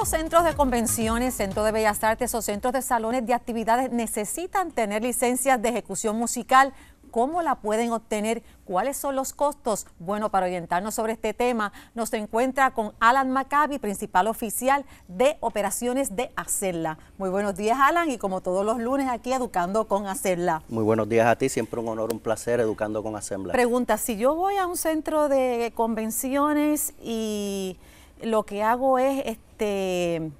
los centros de convenciones, centros de bellas artes o centros de salones de actividades necesitan tener licencias de ejecución musical? ¿Cómo la pueden obtener? ¿Cuáles son los costos? Bueno, para orientarnos sobre este tema, nos encuentra con Alan Maccabi, principal oficial de operaciones de Hacerla. Muy buenos días, Alan, y como todos los lunes aquí, educando con Hacerla. Muy buenos días a ti, siempre un honor, un placer, educando con Hacerla. Pregunta, si yo voy a un centro de convenciones y lo que hago es este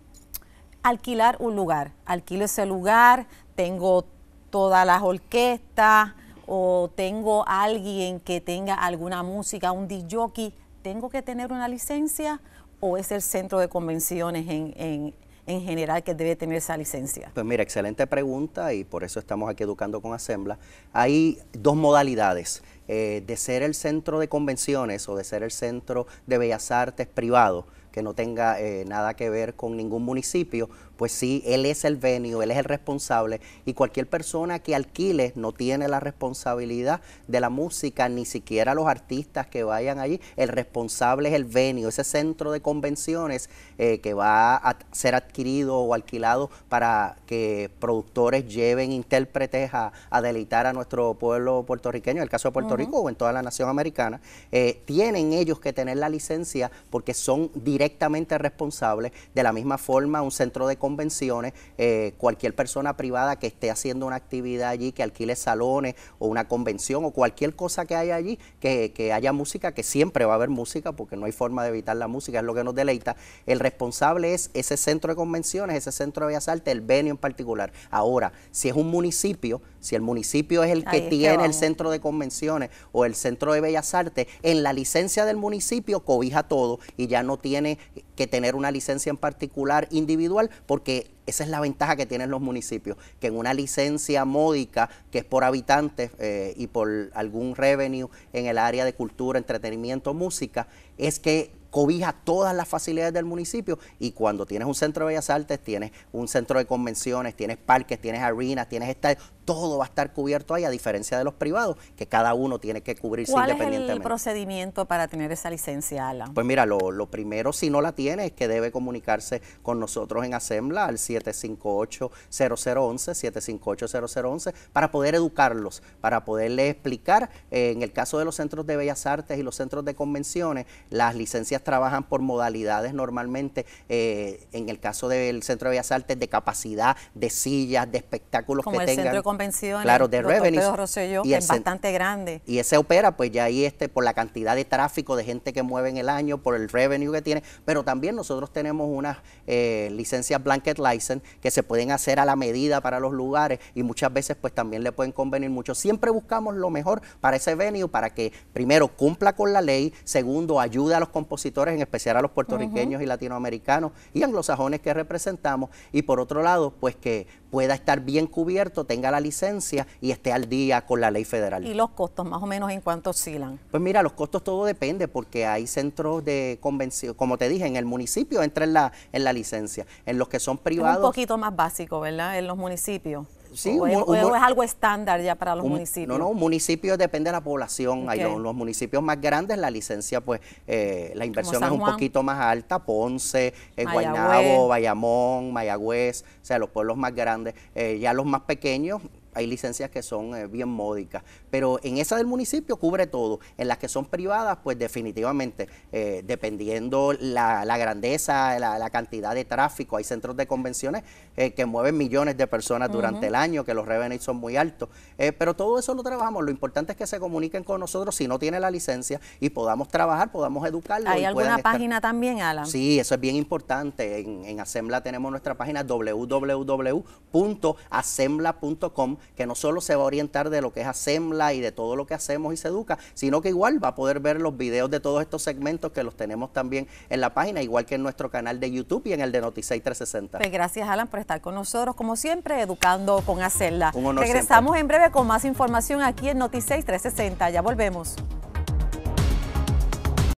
alquilar un lugar. Alquilo ese lugar, tengo todas las orquestas o tengo alguien que tenga alguna música, un DJ, tengo que tener una licencia o es el centro de convenciones en, en en general que debe tener esa licencia? Pues mira, excelente pregunta y por eso estamos aquí educando con Asembla. Hay dos modalidades. Eh, de ser el centro de convenciones o de ser el centro de bellas artes privado, que no tenga eh, nada que ver con ningún municipio, pues sí, él es el venio, él es el responsable y cualquier persona que alquile no tiene la responsabilidad de la música, ni siquiera los artistas que vayan allí. El responsable es el venio, ese centro de convenciones eh, que va a ser adquirido o alquilado para que productores lleven intérpretes a, deleitar a nuestro pueblo puertorriqueño, en el caso de Puerto Rico o en toda la nación americana. Eh, tienen ellos que tener la licencia porque son directamente responsables. De la misma forma, un centro de convenciones convenciones, eh, cualquier persona privada que esté haciendo una actividad allí, que alquile salones o una convención o cualquier cosa que haya allí, que, haya música, que siempre va a haber música porque no hay forma de evitar la música, es lo que nos deleita. El responsable es ese centro de convenciones, ese centro de Bellas Artes, el venio en particular. Ahora, si es un municipio, si el municipio es el que tiene el centro de convenciones o el centro de Bellas Artes, en la licencia del municipio cobija todo y ya no tiene que tener una licencia en particular individual, porque esa es la ventaja que tienen los municipios, que en una licencia módica, que es por habitantes eh, y por algún revenue en el área de cultura, entretenimiento, música, es que cobija todas las facilidades del municipio y cuando tienes un centro de bellas artes, tienes un centro de convenciones, tienes parques, tienes arenas, tienes estadios, todo va a estar cubierto ahí, a diferencia de los privados, que cada uno tiene que cubrirse independientemente. ¿Cuál es el procedimiento para tener esa licencia, Alan? Pues mira, lo, primero, si no la tiene, es que debe comunicarse con nosotros en Asembla al 758-0011, para poder educarlos, para poderles explicar, eh, en el caso de los centros de bellas artes y los centros de convenciones, las licencias trabajan por modalidades normalmente, eh, en el caso del Centro de Bellas Artes, de capacidad, de sillas, de espectáculos Como que el tengan. Centro de Convenciones, claro, de revenue bastante grande. Y ese opera, pues ya ahí este, por la cantidad de tráfico de gente que mueve en el año, por el revenue que tiene, pero también nosotros tenemos unas eh, licencias blanket license que se pueden hacer a la medida para los lugares y muchas veces pues también le pueden convenir mucho. Siempre buscamos lo mejor para ese venue, para que primero cumpla con la ley, segundo ayude a los compositores en especial a los puertorriqueños y latinoamericanos y anglosajones que representamos, y por otro lado, pues que pueda estar bien cubierto, tenga la licencia y esté al día con la ley federal. ¿Y los costos más o menos en cuánto oscilan? Pues mira, los costos todo depende porque hay centros de convención, como te dije, en el municipio entra en la, en la licencia, en los que son privados. un poquito más básico, ¿verdad? En los municipios o, es algo estándar ya para los municipios? No, no, un municipio depende de la población. Hay los, municipios más grandes, la licencia, pues, eh, la inversión es un poquito más alta. Ponce, eh, Guaynabo, Bayamón, Mayagüez, o sea, los pueblos más grandes. Eh, ya los más pequeños, hay licencias que son eh, bien módicas, pero en esa del municipio cubre todo. En las que son privadas, pues definitivamente, eh, dependiendo la, grandeza, la, cantidad de tráfico, hay centros de convenciones eh, que mueven millones de personas durante el año, que los revenues son muy altos, pero todo eso lo trabajamos. Lo importante es que se comuniquen con nosotros si no tiene la licencia y podamos trabajar, podamos educarlos. ¿Hay alguna página también, Alan? Sí, eso es bien importante. En, en Asembla tenemos nuestra página www.asembla.com que no solo se va a orientar de lo que es asembla y de todo lo que hacemos y se educa, sino que igual va a poder ver los videos de todos estos segmentos que los tenemos también en la página, igual que en nuestro canal de YouTube y en el de Noticei 360. Pues gracias, Alan, por estar con nosotros, como siempre, educando con hacerla. Regresamos en breve con más información aquí en Noticei 360. Ya volvemos.